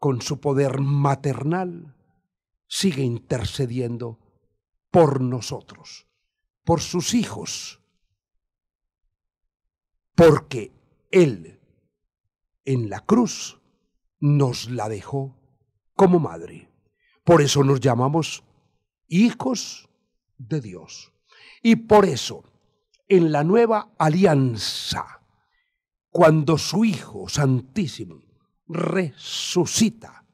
con su poder maternal, sigue intercediendo por nosotros, por sus hijos, porque Él en la cruz nos la dejó como madre. Por eso nos llamamos hijos de Dios. Y por eso, en la nueva alianza, cuando su Hijo Santísimo resucita,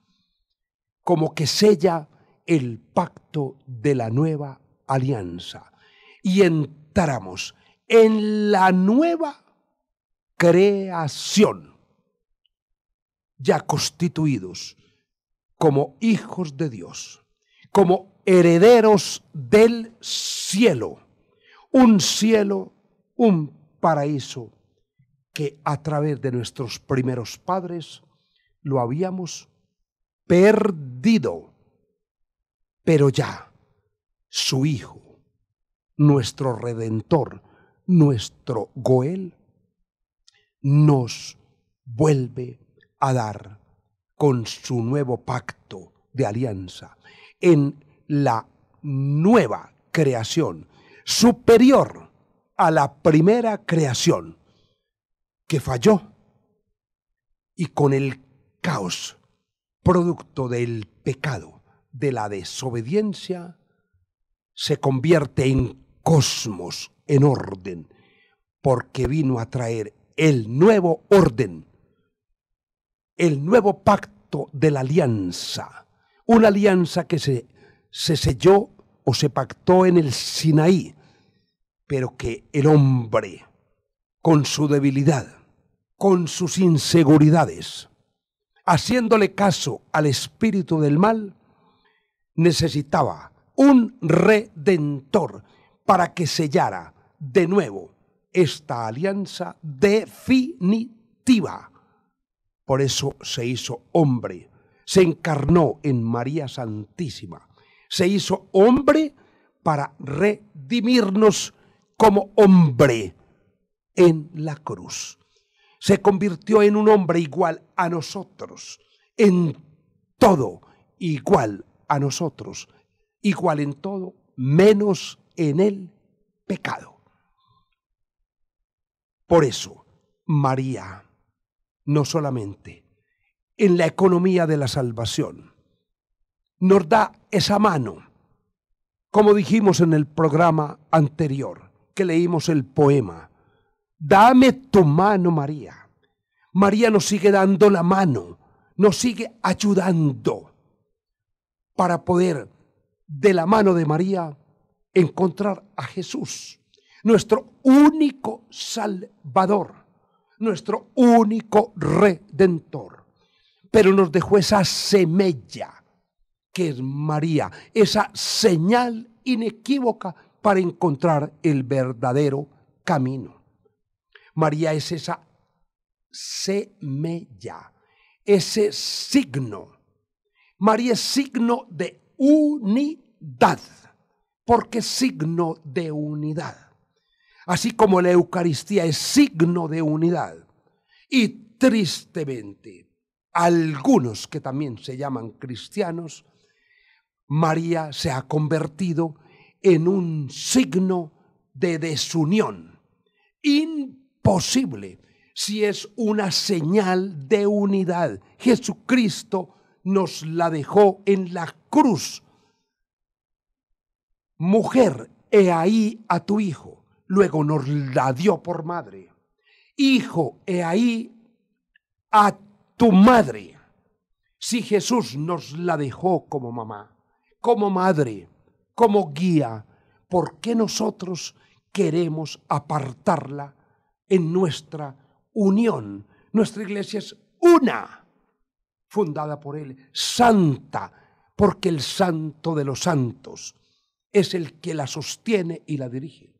como que sella el pacto de la nueva alianza. Y entramos en la nueva creación, ya constituidos como hijos de Dios, como herederos del cielo, un cielo, un paraíso que a través de nuestros primeros padres lo habíamos perdido. Pero ya, su Hijo, nuestro Redentor, nuestro Goel, nos vuelve a dar con su nuevo pacto de alianza en la nueva creación, superior a la primera creación que falló y con el caos, producto del pecado, de la desobediencia, se convierte en cosmos, en orden, porque vino a traer el nuevo orden, el nuevo pacto de la alianza, una alianza que se, se selló o se pactó en el Sinaí, pero que el hombre, con su debilidad, con sus inseguridades, haciéndole caso al espíritu del mal, necesitaba un redentor para que sellara de nuevo esta alianza definitiva. Por eso se hizo hombre, se encarnó en María Santísima, se hizo hombre para redimirnos como hombre en la cruz se convirtió en un hombre igual a nosotros, en todo igual a nosotros, igual en todo, menos en el pecado. Por eso, María, no solamente en la economía de la salvación, nos da esa mano, como dijimos en el programa anterior, que leímos el poema, dame tu mano, María. María nos sigue dando la mano, nos sigue ayudando para poder, de la mano de María, encontrar a Jesús, nuestro único Salvador, nuestro único Redentor. Pero nos dejó esa semilla que es María, esa señal inequívoca para encontrar el verdadero camino. María es esa semilla, ese signo. María es signo de unidad, porque es signo de unidad. Así como la Eucaristía es signo de unidad. Y tristemente, algunos que también se llaman cristianos, María se ha convertido en un signo de desunión posible si es una señal de unidad. Jesucristo nos la dejó en la cruz. Mujer, he ahí a tu hijo. Luego nos la dio por madre. Hijo, he ahí a tu madre. Si Jesús nos la dejó como mamá, como madre, como guía, ¿por qué nosotros queremos apartarla en nuestra unión. Nuestra iglesia es una, fundada por Él, santa, porque el santo de los santos es el que la sostiene y la dirige.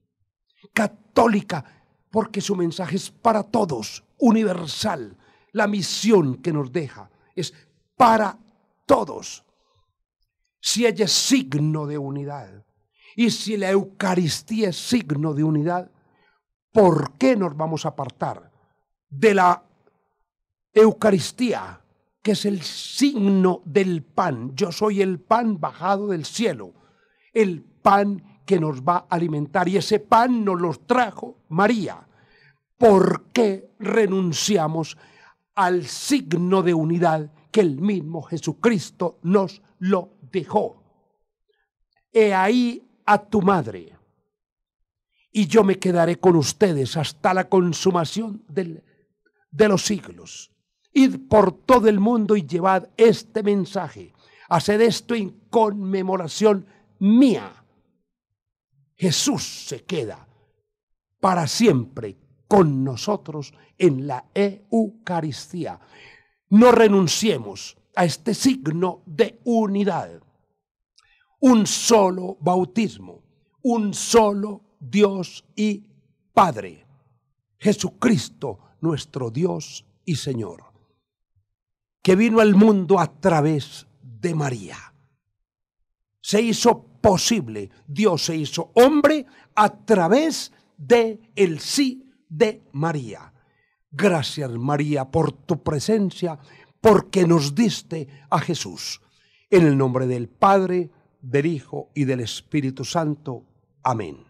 Católica, porque su mensaje es para todos, universal. La misión que nos deja es para todos. Si ella es signo de unidad y si la Eucaristía es signo de unidad, ¿por qué nos vamos a apartar de la Eucaristía, que es el signo del pan? Yo soy el pan bajado del cielo, el pan que nos va a alimentar y ese pan nos lo trajo María. ¿Por qué renunciamos al signo de unidad que el mismo Jesucristo nos lo dejó? He ahí a tu madre y yo me quedaré con ustedes hasta la consumación de los siglos. Id por todo el mundo y llevad este mensaje. Haced esto en conmemoración mía. Jesús se queda para siempre con nosotros en la Eucaristía. No renunciemos a este signo de unidad. Un solo bautismo, un solo Dios y Padre, Jesucristo nuestro Dios y Señor, que vino al mundo a través de María. Se hizo posible, Dios se hizo hombre a través de el sí de María. Gracias María por tu presencia, porque nos diste a Jesús. En el nombre del Padre, del Hijo y del Espíritu Santo. Amén.